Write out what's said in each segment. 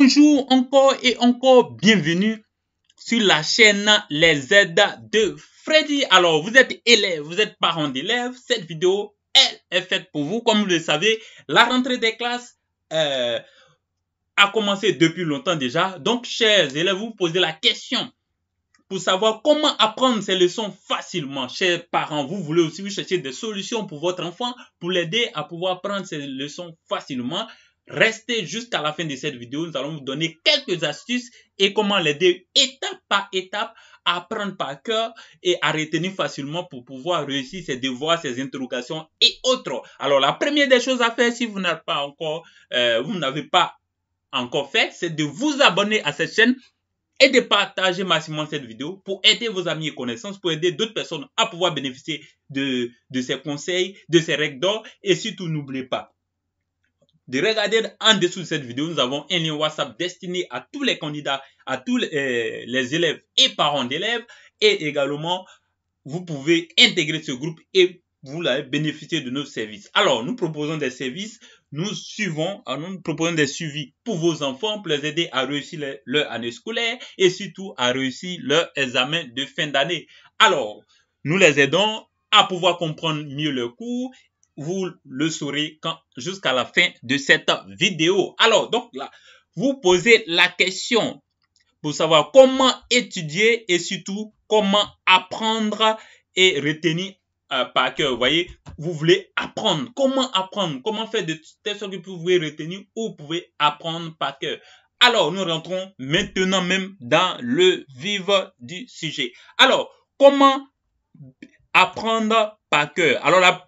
Bonjour encore et encore bienvenue sur la chaîne Les aides de Freddy. Alors, vous êtes élèves, vous êtes parent d'élèves. Cette vidéo, elle est faite pour vous. Comme vous le savez, la rentrée des classes euh, a commencé depuis longtemps déjà. Donc, chers élèves, vous posez la question pour savoir comment apprendre ces leçons facilement. Chers parents, vous voulez aussi chercher des solutions pour votre enfant pour l'aider à pouvoir prendre ces leçons facilement. Restez jusqu'à la fin de cette vidéo. Nous allons vous donner quelques astuces et comment l'aider étape par étape à apprendre par cœur et à retenir facilement pour pouvoir réussir ses devoirs, ses interrogations et autres. Alors, la première des choses à faire si vous n'avez pas encore, euh, vous n'avez pas encore fait, c'est de vous abonner à cette chaîne et de partager massivement cette vidéo pour aider vos amis et connaissances, pour aider d'autres personnes à pouvoir bénéficier de, de ces conseils, de ces règles d'or. Et surtout, n'oubliez pas, de regarder en dessous de cette vidéo. Nous avons un lien WhatsApp destiné à tous les candidats, à tous euh, les, élèves et parents d'élèves. Et également, vous pouvez intégrer ce groupe et vous allez bénéficier de nos services. Alors, nous proposons des services, nous suivons, ah, nous proposons des suivis pour vos enfants, pour les aider à réussir leur, année scolaire et surtout à réussir leur examen de fin d'année. Alors, nous les aidons à pouvoir comprendre mieux leurs cours vous le saurez jusqu'à la fin de cette vidéo. Alors, donc là, vous posez la question pour savoir comment étudier et surtout comment apprendre et retenir euh, par cœur. Vous voyez, vous voulez apprendre. Comment apprendre Comment faire de telle sorte que vous pouvez retenir ou vous pouvez apprendre par cœur. Alors, nous rentrons maintenant même dans le vif du sujet. Alors, comment apprendre par cœur Alors, la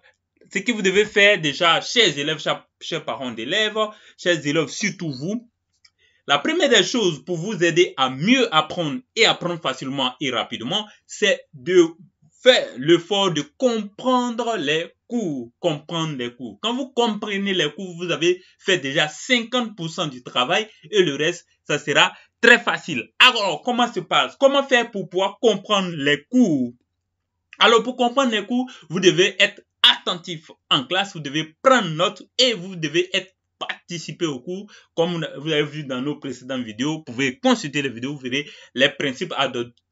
ce que vous devez faire déjà, chers élèves, chers, parents d'élèves, chers élèves, surtout vous, la première des choses pour vous aider à mieux apprendre et apprendre facilement et rapidement, c'est de faire l'effort de comprendre les cours, comprendre les cours. Quand vous comprenez les cours, vous avez fait déjà 50% du travail et le reste, ça sera très facile. Alors, comment se passe Comment faire pour pouvoir comprendre les cours alors, pour comprendre les cours, vous devez être attentif en classe, vous devez prendre note et vous devez être participer au cours. Comme vous avez vu dans nos précédentes vidéos, vous pouvez consulter les vidéos, vous verrez les principes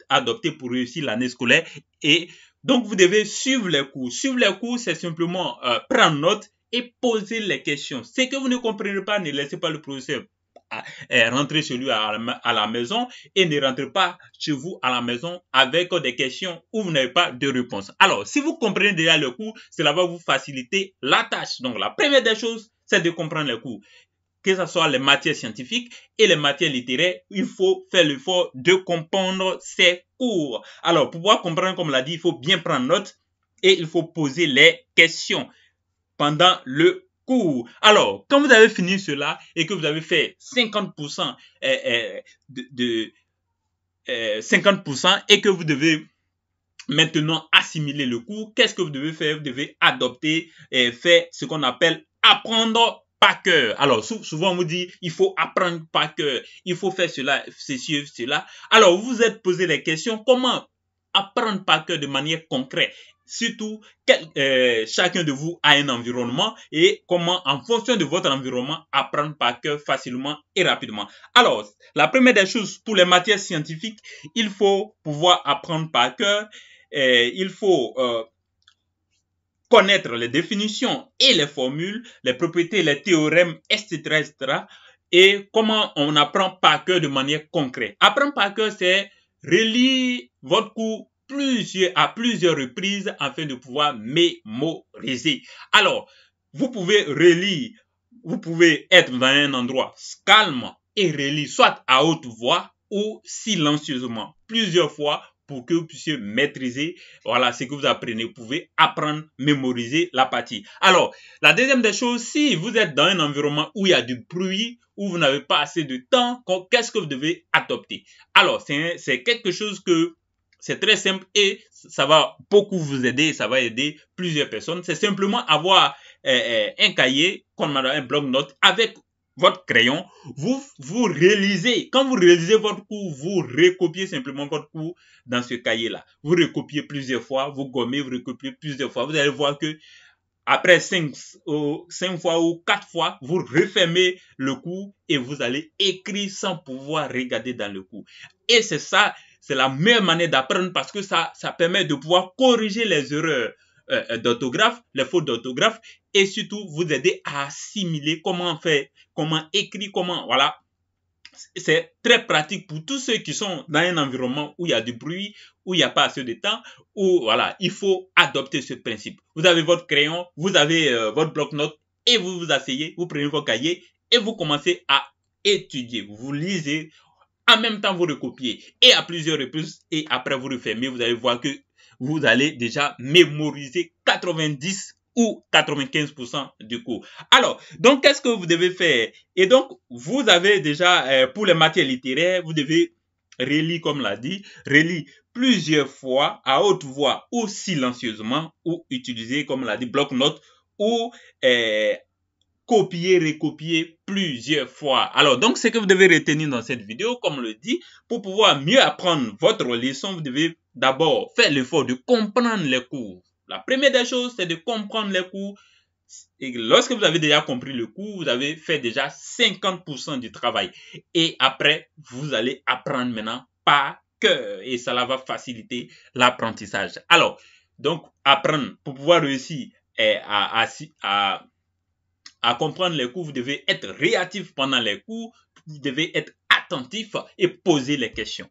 adoptés pour réussir l'année scolaire. Et donc, vous devez suivre les cours. Suivre les cours, c'est simplement euh, prendre note et poser les questions. Ce que vous ne comprenez pas, ne laissez pas le professeur rentrer chez lui à la maison et ne rentrez pas chez vous à la maison avec des questions où vous n'avez pas de réponse. Alors, si vous comprenez déjà le cours, cela va vous faciliter la tâche. Donc, la première des choses, c'est de comprendre le cours que ce soit les matières scientifiques et les matières littéraires, il faut faire l'effort de comprendre ces cours. Alors, pour pouvoir comprendre, comme l'a dit, il faut bien prendre note et il faut poser les questions pendant le alors, quand vous avez fini cela et que vous avez fait 50% euh, euh, euh, et que vous devez maintenant assimiler le cours, qu'est-ce que vous devez faire Vous devez adopter et faire ce qu'on appelle apprendre par cœur. Alors, souvent on vous dit, il faut apprendre par cœur, il faut faire cela, ceci, cela. Alors, vous vous êtes posé la question, comment apprendre par cœur de manière concrète Surtout, euh, chacun de vous a un environnement et comment, en fonction de votre environnement, apprendre par cœur facilement et rapidement. Alors, la première des choses pour les matières scientifiques, il faut pouvoir apprendre par cœur. Euh, il faut euh, connaître les définitions et les formules, les propriétés, les théorèmes, etc., etc. Et comment on apprend par cœur de manière concrète. Apprendre par cœur, c'est relire votre cours plusieurs, à plusieurs reprises afin de pouvoir mémoriser. Alors, vous pouvez relire, vous pouvez être dans un endroit calme et relire soit à haute voix ou silencieusement plusieurs fois pour que vous puissiez maîtriser voilà ce que vous apprenez. Vous pouvez apprendre, mémoriser la partie. Alors, la deuxième des choses, si vous êtes dans un environnement où il y a du bruit, où vous n'avez pas assez de temps, qu'est-ce que vous devez adopter Alors, c'est quelque chose que c'est très simple et ça va beaucoup vous aider, ça va aider plusieurs personnes. C'est simplement avoir euh, euh, un cahier, comme un bloc-notes, avec votre crayon, vous, vous réalisez, quand vous réalisez votre cours, vous recopiez simplement votre cours dans ce cahier-là. Vous recopiez plusieurs fois, vous gommez, vous recopiez plusieurs fois. Vous allez voir que après 5 cinq, euh, cinq fois ou 4 fois, vous refermez le cours et vous allez écrire sans pouvoir regarder dans le cours. Et c'est ça, c'est la meilleure manière d'apprendre parce que ça, ça permet de pouvoir corriger les erreurs d'autographe, euh, d'orthographe, les fautes d'orthographe et surtout vous aider à assimiler comment faire, comment écrire, comment, voilà. C'est très pratique pour tous ceux qui sont dans un environnement où il y a du bruit, où il n'y a pas assez de temps, où voilà, il faut adopter ce principe. Vous avez votre crayon, vous avez euh, votre bloc-notes et vous vous asseyez, vous prenez vos cahiers et vous commencez à étudier. Vous lisez, en même temps vous recopiez et à plusieurs reprises et après vous refermez, vous allez voir que vous allez déjà mémoriser 90 ou 95% du cours. Alors, donc qu'est-ce que vous devez faire Et donc, vous avez déjà, euh, pour les matières littéraires, vous devez relire, comme l'a dit, relire plusieurs fois à haute voix ou silencieusement ou utiliser, comme l'a dit, bloc-notes ou euh, copier, recopier plusieurs fois. Alors, donc, ce que vous devez retenir dans cette vidéo, comme le dit, pour pouvoir mieux apprendre votre leçon, vous devez d'abord faire l'effort de comprendre les cours. La première des choses, c'est de comprendre les cours. Et lorsque vous avez déjà compris le cours, vous avez fait déjà 50% du travail. Et après, vous allez apprendre maintenant par cœur. Et cela va faciliter l'apprentissage. Alors, donc, apprendre pour pouvoir réussir eh, à, à, à à comprendre les cours, vous devez être réactif pendant les cours, vous devez être attentif et poser les questions.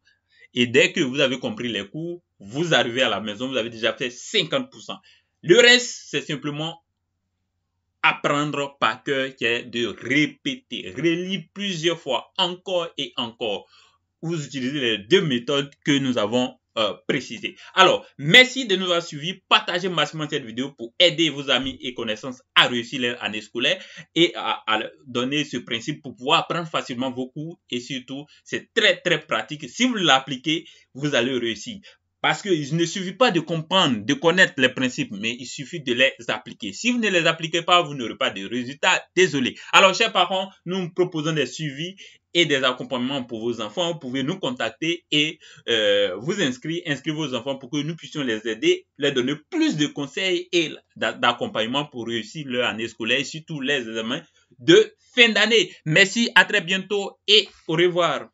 Et dès que vous avez compris les cours, vous arrivez à la maison, vous avez déjà fait 50%. Le reste, c'est simplement apprendre par cœur, qui est de répéter, relire plusieurs fois, encore et encore. Vous utilisez les deux méthodes que nous avons euh, préciser. Alors, merci de nous avoir suivis. Partagez massivement cette vidéo pour aider vos amis et connaissances à réussir leur année scolaire et à, donner ce principe pour pouvoir apprendre facilement vos cours. Et surtout, c'est très, très pratique. Si vous l'appliquez, vous allez réussir. Parce qu'il ne suffit pas de comprendre, de connaître les principes, mais il suffit de les appliquer. Si vous ne les appliquez pas, vous n'aurez pas de résultats. Désolé. Alors, chers parents, nous proposons des suivis et des accompagnements pour vos enfants, vous pouvez nous contacter et euh, vous inscrire, inscrire vos enfants pour que nous puissions les aider, leur donner plus de conseils et d'accompagnement pour réussir leur année scolaire, surtout les examens de fin d'année. Merci, à très bientôt et au revoir.